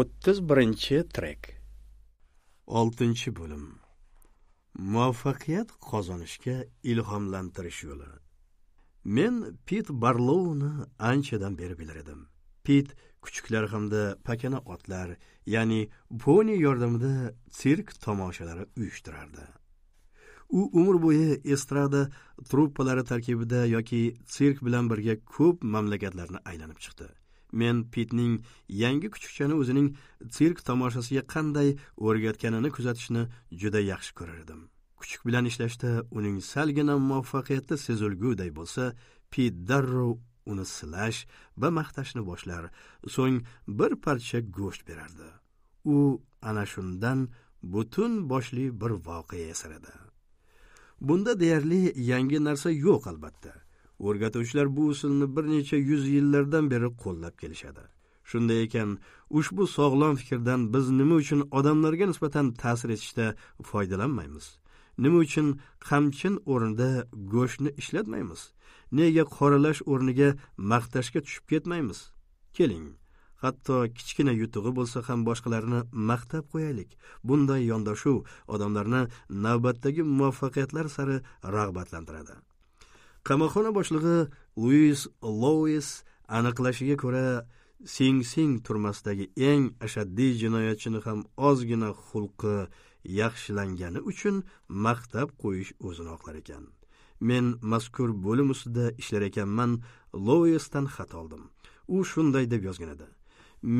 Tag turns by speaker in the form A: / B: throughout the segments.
A: o'ttiz birinchi trek oltinchi bo'lim muvaffaqiyat qozonishga ilhomlantirish yo'li men pit barlouni anchadan beri bilar edim pit kuchuklar hamda pakana otlar ya'ni poni yordamida sirk tomoshalari uyushtirardi u umr bo'yi estrada truppalari tarkibida yoki sirk bilan birga ko'p mamlakatlarni aylanib chiqdi men pitning yangi kuchukchani o'zining sirk tomoshasiga qanday o'rgatganini kuzatishni juda yaxshi ko'rardim kuchuk bilan ishlashda uning salgina muvaffaqiyati sezilguday bo'lsa pit darrov uni silash va maqtashni boshlar so'ng bir parcha go'sht berardi u ana shundan butun boshli bir voqea yasar edi bunda deyarli yangi narsa yo'q albatta o'rgatuvchilar bu usulni bir necha yuz yillardan beri qo'llab kelishadi shunday ekan ushbu sog'lom fikrdan biz nima uchun odamlarga nisbatan ta'sir etishda foydalanmaymiz nima uchun qamchin o'rnida go'shtni ishlatmaymiz nega qoralash o'rniga maqtashga tushib ketmaymiz keling hatto kichkina yutug'i bo'lsa ham boshqalarni maqtab qo'yaylik bunday yondashuv odamlarni navbatdagi muvaffaqiyatlar sari rag'batlantiradi qamoqxona boshlig'i luis louis aniqlashiga ko'ra sing sing turmasidagi eng ashaddiy jinoyatchini ham ozgina xulqi yaxshilangani uchun maqtab qo'yish o'zini oqlar ekan men mazkur bo'lim ustida ishlar ekanman louisdan xat oldim u shunday deb yozgan edi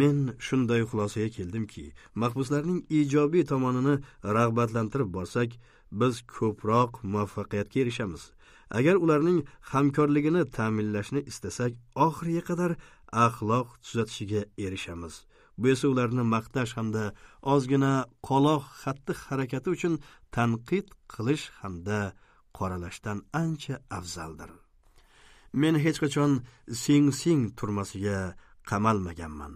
A: men shunday xulosaga keldimki mahbuslarning ijobiy tomonini rag'batlantirib borsak biz ko'proq muvaffaqiyatga erishamiz agar ularning hamkorligini ta'minlashni istasak oxiriga qadar axloq tuzatishiga erishamiz bu esa ularni maqtash hamda ozgina qoloq xatti harakati uchun tanqid qilish hamda qoralashdan ancha afzaldir men hech qachon sing sing turmasiga qamalmaganman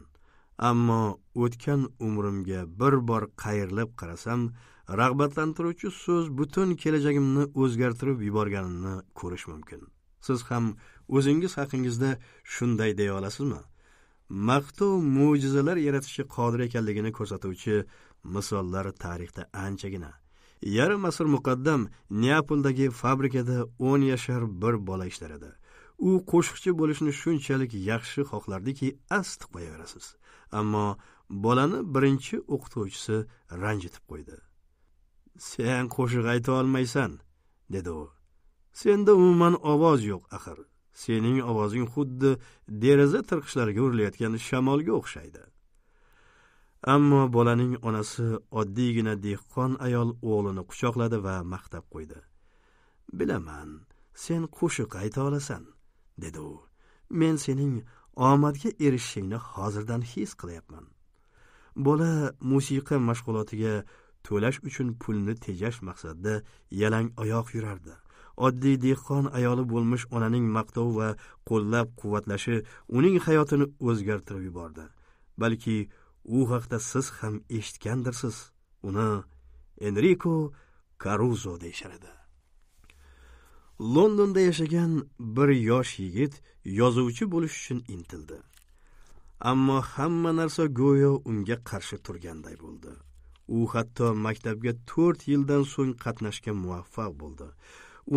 A: ammo o'tgan umrimga bir bor qayrilib qarasam rag'batlantiruvchi so'z butun kelajagimni o'zgartirib yuborganini ko'rish mumkin siz ham o'zingiz haqingizda shunday deya olasizmi maqtov mo'jizalar yaratishga qodir ekanligini ko'rsatuvchi misollar tarixda anchagina yarim asr muqaddam neapoldagi fabrikada o'n yashar bir bola ishlar edi u qo'shiqchi bo'lishni shunchalik yaxshi xohlardiki asti qo'yaverasiz ammo bolani birinchi o'qituvchisi ranjitib qo'ydi sen qo'shiq ayta olmaysan dedi u senda umuman ovoz yo'q axir sening ovozing xuddi deraza tirqishlariga urilayotgan shamolga o'xshaydi ammo bolaning onasi oddiygina dehqon ayol o'g'lini quchoqladi va maqtab qo'ydi bilaman sen qo'shiq ayta olasan dedi u men sening omadga erishishingni hozirdan his qilyapman bola musiqa mashg'ulotiga to'lash uchun pulni tejash maqsadida yalang oyoq yurardi oddiy dehqon ayoli bo'lmish onaning maqtov va qo'llab quvvatlashi uning hayotini o'zgartirib yubordi balki u haqda siz ham eshitgandirsiz uni enriko karuzo deyishar edi londonda yashagan bir yosh yigit yozuvchi bo'lish uchun intildi ammo hamma narsa go'yo unga qarshi turganday bo'ldi u hatto maktabga to'rt yildan so'ng qatnashga muvaffaq bo'ldi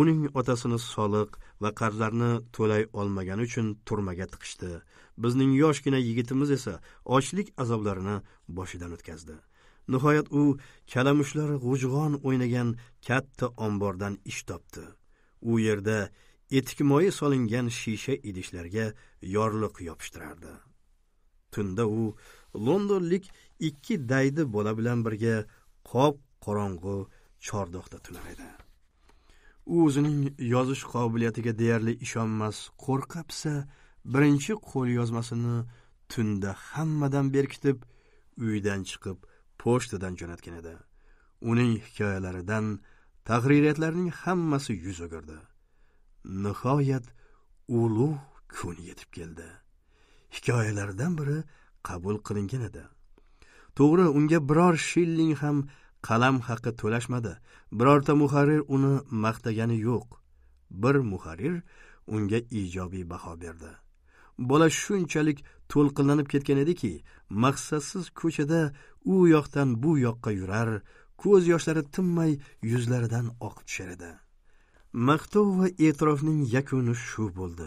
A: uning otasini soliq va qarzlarni to'lay olmagani uchun turmaga tiqishdi bizning yoshgina yigitimiz esa ochlik azoblarini boshidan o'tkazdi nihoyat u kalamushlar g'ujg'on o'ynagan katta ombordan ish topdi u yerda etikmoyi solingan shisha idishlarga yorliq yopishtirardi tunda u londonlik ikki daydi bola bilan birga qop qorong'u chordoqda tunar edi u o'zining yozish qobiliyatiga deyarli ishonmas qo'rqapsa birinchi qo'l yozmasini tunda hammadan berkitib uydan chiqib pochtadan jo'natgan edi uning hikoyalaridan tahririyatlarning hammasi yuz o'girdi nihoyat ulug' kun yetib keldi hikoyalardan biri qabul qilingan edi to'g'ri unga biror shilling ham qalam haqi to'lashmadi birorta muharrir uni maqtagani yo'q bir muharrir unga ijobiy baho berdi bola shunchalik to'lqinlanib ketgan ediki maqsadsiz ko'chada u yoqdan bu yoqqa yurar ko'z yoshlari tinmay yuzlaridan oqib tushar edi maqtov va e'tirofning yakuni shu bo'ldi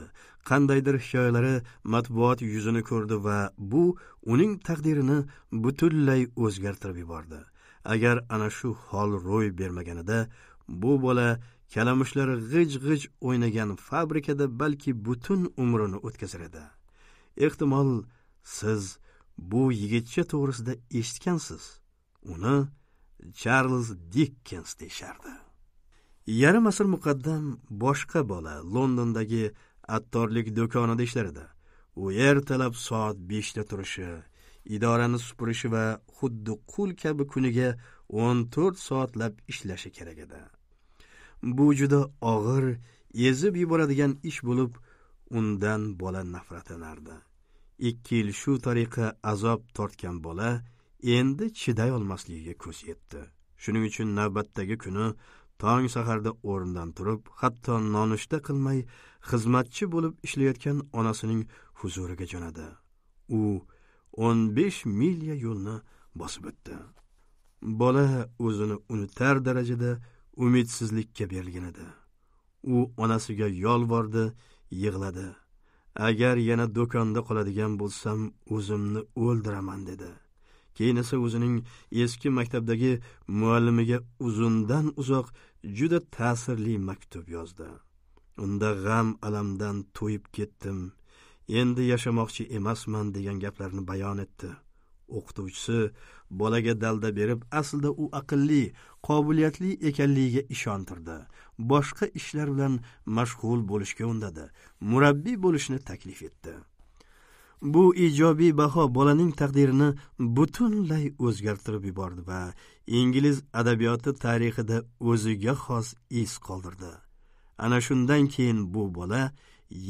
A: qandaydir hikoyalari matbuot yuzini ko'rdi va bu uning taqdirini butunlay o'zgartirib yubordi agar ana shu hol ro'y bermaganida bu bola kalamushlar g'ij g'ij o'ynagan fabrikada balki butun umrini o'tkazar edi ehtimol siz bu yigitcha to'g'risida eshitgansiz uni charlz dikkens deyishardi yarim asr muqaddam boshqa bola londondagi attorlik do'konida ishlar edi u ertalab soat beshda turishi idorani supurishi va xuddi qul kabi kuniga o'n to'rt soatlab ishlashi kerak edi bu juda og'ir ezib yuboradigan ish bo'lib undan bola nafratlanardi ikki yil shu tariqa azob tortgan bola endi chiday olmasligiga ko'z yetdi shuning uchun navbatdagi kuni tong saharda o'rnidan turib hatto nonushta qilmay xizmatchi bo'lib ishlayotgan onasining huzuriga jo'nadi u o'n besh milya yo'lni bosib o'tdi bola o'zini unutar darajada umidsizlikka berilgan edi u onasiga yolvordi yig'ladi agar yana do'konda qoladigan bo'lsam o'zimni o'ldiraman dedi keyin esa o'zining eski maktabdagi muallimiga uzundan uzoq juda ta'sirli maktub yozdi unda g'am alamdan to'yib ketdim endi yashamoqchi emasman degan gaplarni bayon etdi o'qituvchisi bolaga dalda berib aslida u aqlli qobiliyatli ekanligiga ishontirdi boshqa ishlar bilan mashg'ul bo'lishga undadi murabbiy bo'lishni taklif etdi bu ijobiy baho bolaning taqdirini butunlay o'zgartirib yubordi va ingliz adabiyoti tarixida o'ziga xos iz qoldirdi ana shundan keyin bu bola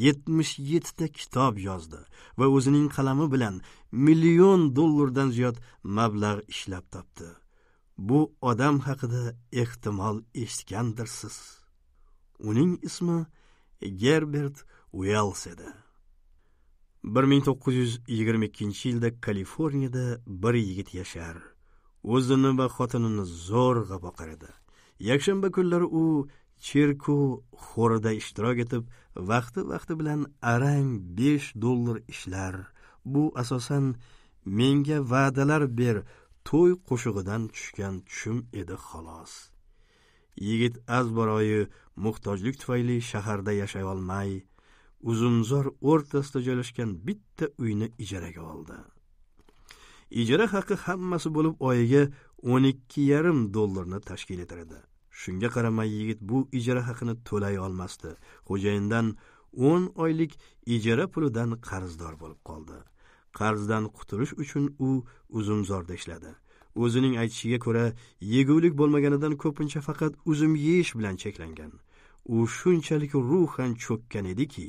A: yetmish yettita kitob yozdi va o'zining qalami bilan million dollardan ziyod mablag' ishlab topdi bu odam haqida ehtimol eshitgandirsiz uning ismi gerbert uels edi bir ming to'qqiz yuz yigirma ikkinchi yilda kaliforniyada bir yigit yashar o'zini va xotinini zo'rg'a boqar edi yakshanba kunlari u cherku xo'rida ishtirok etib vaqti vaqti bilan arang besh dollar ishlar bu asosan menga va'dalar ber to'y qo'shig'idan tushgan tushum edi xolos yigit azbaroyi muhtojlik tufayli shaharda yashay olmay uzumzor o'rtasida joylashgan bitta uyni ijaraga oldi ijara haqi hammasi bo'lib oyiga o'n ikki yarim dollarni tashkil etar edi shunga qaramay yigit bu ijara haqini to'lay olmasdi xo'jayindan o'n oylik ijara pulidan qarzdor bo'lib qoldi qarzdan qutulish uchun u uzumzorda ishladi o'zining aytishiga ko'ra yegulik bo'lmaganidan ko'pincha faqat uzum yeyish bilan cheklangan u shunchalik ruhan cho'kkan ediki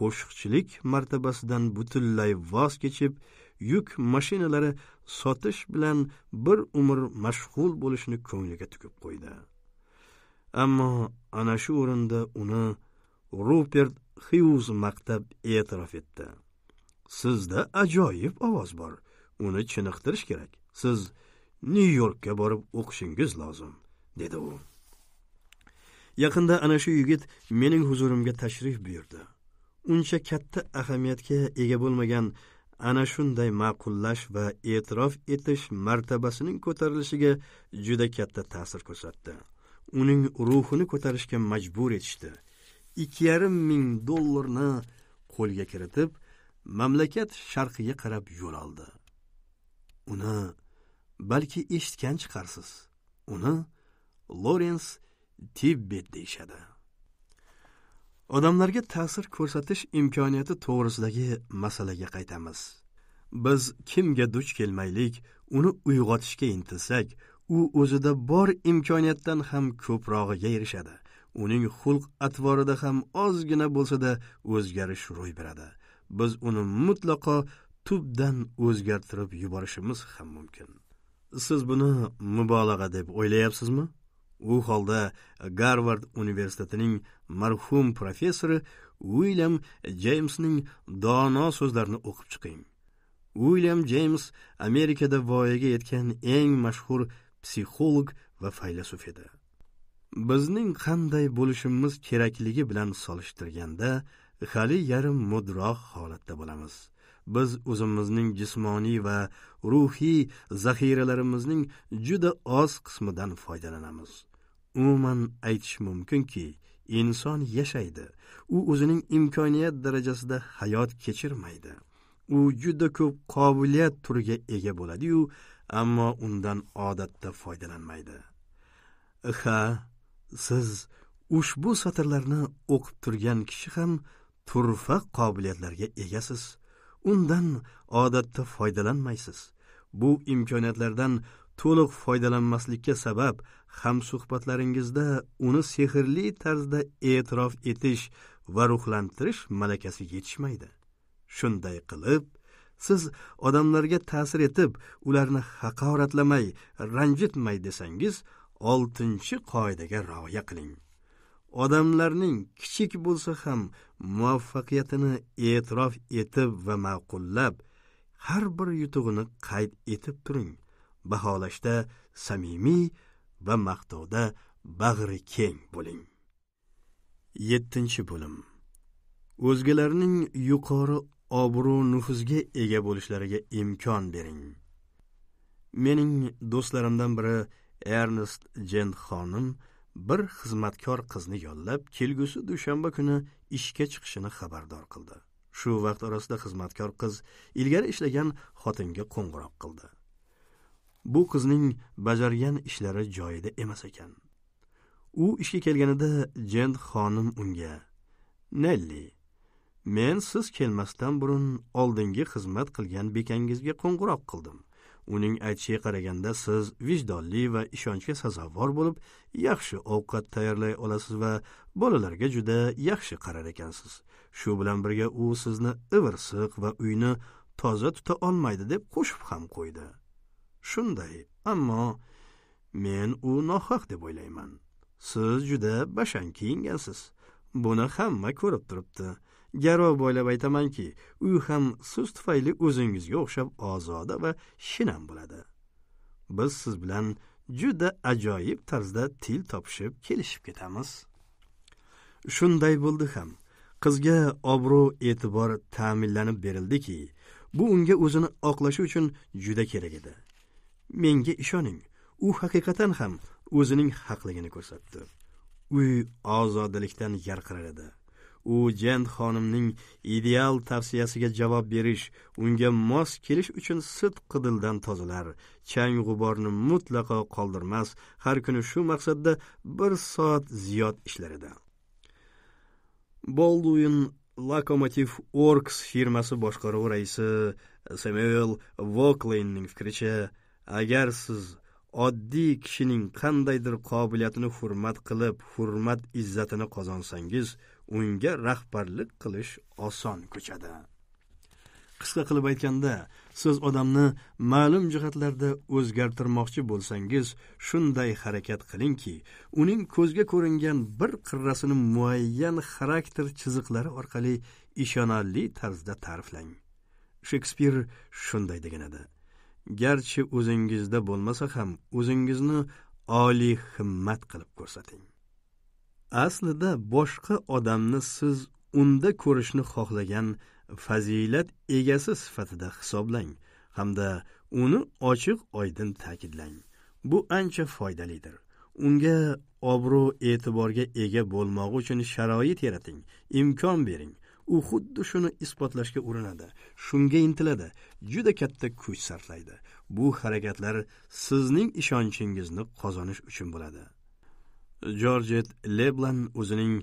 A: qo'shiqchilik martabasidan butunlay voz kechib yuk mashinalari sotish bilan bir umr mashg'ul bo'lishni ko'ngliga tukib qo'ydi ammo ana shu o'rinda uni rupert xyuz maqtab e'tirof etdi sizda ajoyib ovoz bor uni chiniqtirish kerak siz nyu yorkka borib o'qishingiz lozim dedi u yaqinda ana shu yigit mening huzurimga tashrif buyurdi uncha katta ahamiyatga ega bo'lmagan ana shunday ma'qullash va e'tirof etish martabasining ko'tarilishiga juda katta ta'sir ko'rsatdi uning ruhini ko'tarishga majbur etishdi ikki yarim ming dollarni qo'lga kiritib mamlakat sharqiga qarab yo'l oldi uni balki eshitgan chiqarsiz uni lorens tibbet deyishadi odamlarga ta'sir ko'rsatish imkoniyati to'g'risidagi masalaga qaytamiz biz kimga duch kelmaylik uni uyg'otishga intilsak u o'zida bor imkoniyatdan ham ko'prog'iga erishadi uning xulq atvorida ham ozgina bo'lsada o'zgarish ro'y beradi biz uni mutlaqo tubdan o'zgartirib yuborishimiz ham mumkin siz buni mubolag'a deb o'ylayapsizmi u holda garvard universitetining marhum professori uilyam jeymsning dono so'zlarini o'qib chiqing uilyam jeyms amerikada voyaga yetgan eng mashhur psixolog va faylasuf edi bizning qanday bo'lishimiz kerakligi bilan solishtirganda hali yarim mudroq holatda bo'lamiz biz o'zimizning jismoniy va ruhiy zaxiralarimizning juda oz qismidan foydalanamiz umuman aytish mumkinki inson yashaydi u o'zining imkoniyat darajasida hayot kechirmaydi u juda ko'p qobiliyat turiga ega bo'ladiyu ammo undan odatda foydalanmaydi ha siz ushbu satrlarni o'qib turgan kishi ham turfa qobiliyatlarga egasiz undan odatda foydalanmaysiz bu imkoniyatlardan to'liq foydalanmaslikka sabab hamsuhbatlaringizda uni sehrli tarzda e'tirof etish va ruhlantirish malakasi yetishmaydi shunday qilib siz odamlarga ta'sir etib ularni haqoratlamay ranjitmay desangiz oltinchi qoidaga rioya qiling odamlarning kichik bo'lsa ham muvaffaqiyatini e'tirof etib va ma'qullab har bir yutug'ini qayd etib turing baholashda samimiy va maqtovda bag'ri keng bo'ling yettinchi bo'lim o'zgalarning yuqori obro' nufuzga ega bo'lishlariga imkon bering mening do'stlarimdan biri ernest jen xonim bir xizmatkor qizni yollab kelgusi dushanba kuni ishga chiqishini xabardor qildi shu vaqt orasida xizmatkor qiz ilgari ishlagan xotinga qo'ng'iroq qildi bu qizning bajargan ishlari joyida emas ekan u ishga kelganida jend xonim unga nelli men siz kelmasdan burun oldingi xizmat qilgan bekangizga qo'ng'iroq qildim uning aytishiga qaraganda siz vijdonli va ishonchga sazovor bo'lib yaxshi ovqat tayyorlay olasiz va bolalarga juda yaxshi qarar ekansiz shu bilan birga u sizni ivirsiq va uyni toza tuta olmaydi deb qo'shib ham qo'ydi shunday ammo men u nohaq deb o'ylayman siz juda bashang kiyingansiz buni hamma ko'rib turibdi garov boylab aytamanki u ham siz tufayli o'zingizga o'xshab ozoda va shinam bo'ladi biz siz bilan juda ajoyib tarzda til topishib kelishib ketamiz shunday bo'ldi ham qizga obro' e'tibor ta'minlanib berildiki bu unga o'zini oqlashi uchun juda kerak edi menga ishoning u haqiqatan ham o'zining haqligini ko'rsatdi uy ozodalikdan yarqirar edi u jend xonimning ideal tavsiyasiga javob berish unga mos kelish uchun sidq dildan tozalar chang g'uborni mutlaqo qoldirmas har kuni shu maqsadda bir soat ziyod ishlar edi bolduin lokomotiv orks firmasi boshqaruvi raisi samuel vokleynning fikricha agar siz oddiy kishining qandaydir qobiliyatini hurmat qilib hurmat izzatini qozonsangiz unga rahbarlik qilish oson ko'chadi qisqa qilib aytganda siz odamni ma'lum jihatlarda o'zgartirmoqchi bo'lsangiz shunday harakat qilingki uning ko'zga ko'ringan bir qirrasini muayyan xarakter chiziqlari orqali ishonarli tarzda ta'riflang shekspir shunday degan edi garchi o'zingizda bo'lmasa ham o'zingizni oliy himmat qilib ko'rsating aslida boshqa odamni siz unda ko'rishni xohlagan fazilat egasi sifatida hisoblang hamda uni ochiq oydin ta'kidlang bu ancha foydalidir unga obro' e'tiborga ega bo'lmog'i uchun sharoit yarating imkon bering u xuddi shuni isbotlashga urinadi shunga intiladi juda katta kuch sarflaydi bu harakatlar sizning ishonchingizni qozonish uchun bo'ladi jorjet leblan o'zining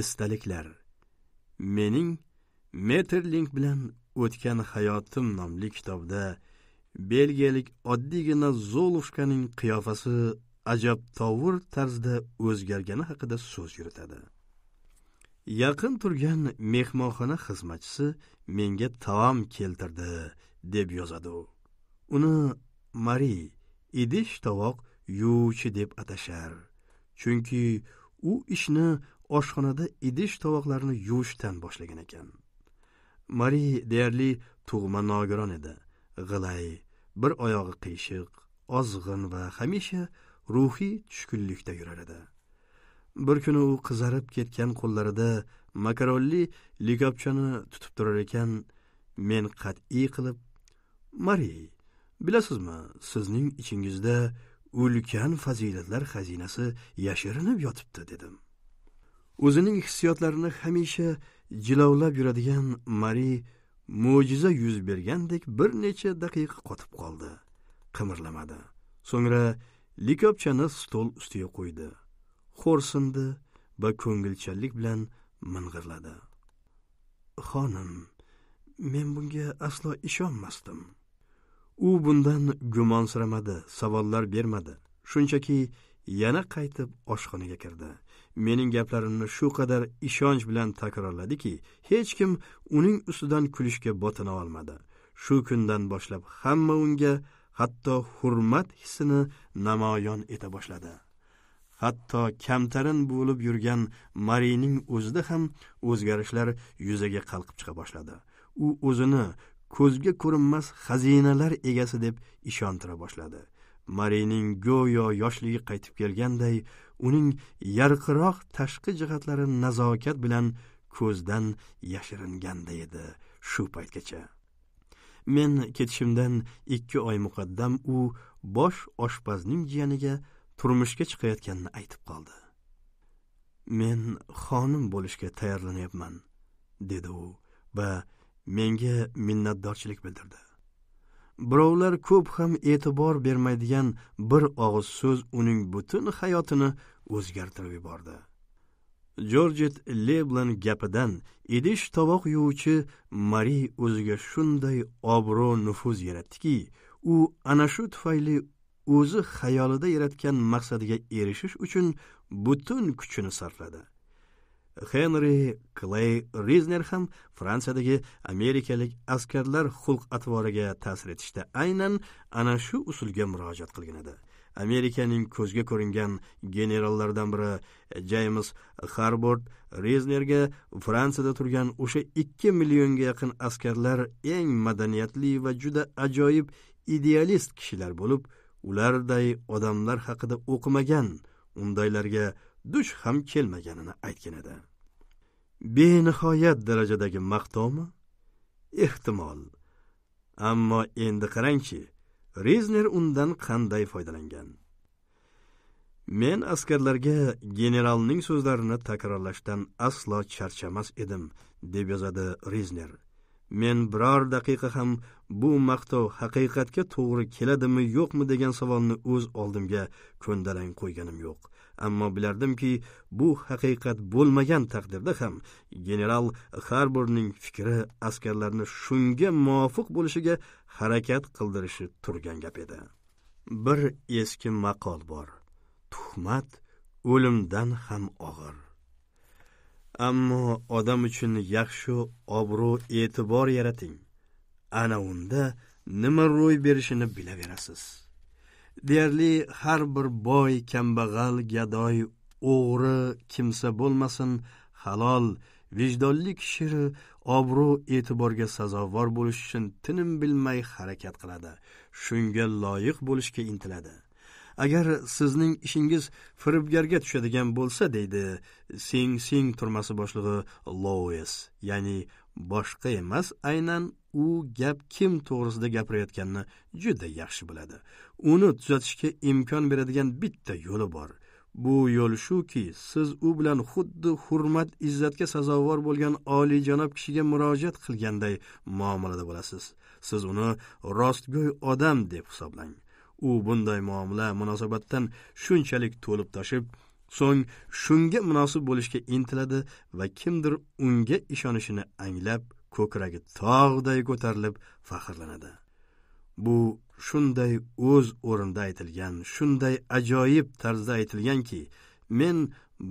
A: esdaliklar mening meterling bilan o'tgan hayotim nomli kitobda belgiyalik oddiygina zolushkaning qiyofasi ajab tovur tarzda o'zgargani haqida so'z yuritadi yaqin turgan mehmonxona xizmatchisi menga taom keltirdi deb yozadi u uni mari idish tovoq yuvuvchi deb atashar chunki u ishni oshxonada idish tovoqlarni yuvishdan boshlagan ekan mari deyarli tug'ma nogiron edi g'ilay bir oyog'i qiyshiq ozg'in va hamisha ruhiy tushkunlikda yurar edi bir kuni u qizarib ketgan qo'llarida makaronli likopchani tutib turar ekan men qat'iy qilib mari bilasizmi sizning ichingizda ulkan fazilatlar xazinasi yashirinib yotibdi dedim o'zining hissiyotlarini hamisha jilovlab yuradigan mari mo'jiza yuz bergandek bir necha daqiqa qotib qoldi qimirlamadi so'ngra likopchani stol ustiga qo'ydi xo'rsindi va ko'ngilchanlik bilan ming'irladi xonim men bunga aslo ishonmasdim u bundan gumonsiramadi savollar bermadi shunchaki yana qaytib oshxonaga kirdi mening gaplarimni shu qadar ishonch bilan takrorladiki hech kim uning ustidan kulishga botina olmadi shu kundan boshlab hamma unga hatto hurmat hissini namoyon eta boshladi hatto kamtarin bo'lib yurgan marining o'zida ham o'zgarishlar yuzaga qalqib chiqa boshladi u o'zini ko'zga ko'rinmas xazinalar egasi deb ishontira boshladi marining go'yo yoshligi qaytib kelganday uning yarqiroq tashqi jihatlari nazokat bilan ko'zdan yashiringanda edi shu paytgacha men ketishimdan ikki oy muqaddam u bosh oshpazning jiyaniga turmushga chiqayotganini aytib qoldi men xonim bo'lishga tayyorlanyapman dedi u va menga minnatdorchilik bildirdi birovlar ko'p ham e'tibor bermaydigan bir og'iz so'z uning butun hayotini o'zgartirib yubordi jorjet leblan gapidan idish tovoq yuvuvchi mari o'ziga shunday obro' nufuz yaratdiki u ana shu tufayli o'zi xayolida yaratgan maqsadiga erishish uchun butun kuchini sarfladi henri kley rizner ham fransiyadagi amerikalik askarlar xulq atvoriga ta'sir etishda aynan ana shu usulga murojaat qilgan edi amerikaning ko'zga ko'ringan generallaridan biri jeyms harbord reznerga fransiyada turgan o'sha ikki millionga yaqin askarlar eng madaniyatli va juda ajoyib idealist kishilar bo'lib ularday odamlar haqida o'qimagan undaylarga dush ham kelmaganini aytgan edi benihoyat darajadagi maqtovmi ehtimol ammo endi qarangchi rezner undan qanday foydalangan men askarlarga generalning so'zlarini takrorlashdan aslo charchamas edim deb yozadi rezner men biror daqiqa ham bu maqtov haqiqatga to'g'ri keladimi yo'qmi degan savolni o'z oldimga ko'ndalang qo'yganim yo'q ammo bilardimki bu haqiqat bo'lmagan taqdirda ham general harburning fikri askarlarni shunga muvofiq bo'lishiga harakat qildirishi turgan gap edi bir eski maqol bor tuhmat o'limdan ham og'ir ammo odam uchun yaxshi obro' e'tibor yarating ana unda nima ro'y berishini bilaverasiz deyarli har bir boy kambag'al gadoy o'g'ri kimsa bo'lmasin halol vijdonli kishi obro' e'tiborga sazovor bo'lish uchun tinim bilmay harakat qiladi shunga loyiq bo'lishga intiladi agar sizning ishingiz firibgarga tushadigan bo'lsa deydi sing sing turmasi boshlig'i lowes ya'ni boshqa emas aynan u gap kim to'g'risida gapirayotganini juda yaxshi biladi uni tuzatishga imkon beradigan bitta yo'li bor bu yo'l shuki siz u bilan xuddi hurmat izzatga sazovor bo'lgan oliyjanob kishiga murojaat qilganday muomalada bo'lasiz siz uni rostgo'y odam deb hisoblang u bunday muomala munosabatdan shunchalik to'lib toshib so'ng shunga munosib bo'lishga intiladi va kimdir unga ishonishini anglab ko'kragi tog'day ko'tarilib faxrlanadi bu shunday o'z o'rinda aytilgan shunday ajoyib tarzda aytilganki men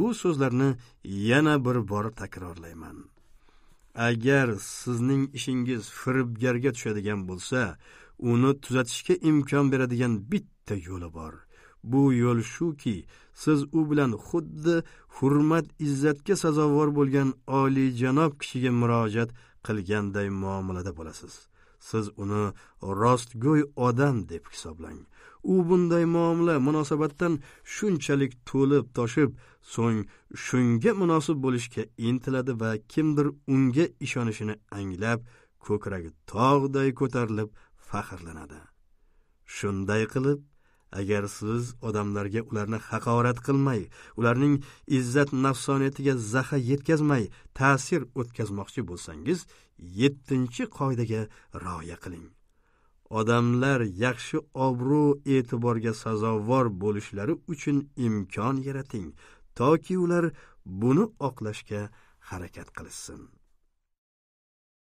A: bu so'zlarni yana bir bor takrorlayman agar sizning ishingiz firibgarga tushadigan bo'lsa uni tuzatishga imkon beradigan bitta yo'li bor bu yo'l shuki siz u bilan xuddi hurmat izzatga sazovor bo'lgan oliyjanob kishiga murojaat qilganday muomalada bo'lasiz siz uni rostgo'y odam deb hisoblang u bunday muomala munosabatdan shunchalik to'lib toshib so'ng shunga munosib bo'lishga intiladi va kimdir unga ishonishini anglab ko'kragi tog'day ko'tarilib faxrlanadi shunday qilib agar siz odamlarga ularni haqorat qilmay ularning izzat nafsoniyatiga zaha yetkazmay ta'sir o'tkazmoqchi bo'lsangiz yettinchi qoidaga rioya qiling odamlar yaxshi obro' e'tiborga sazovor bo'lishlari uchun imkon yarating toki ular buni oqlashga harakat qilishsin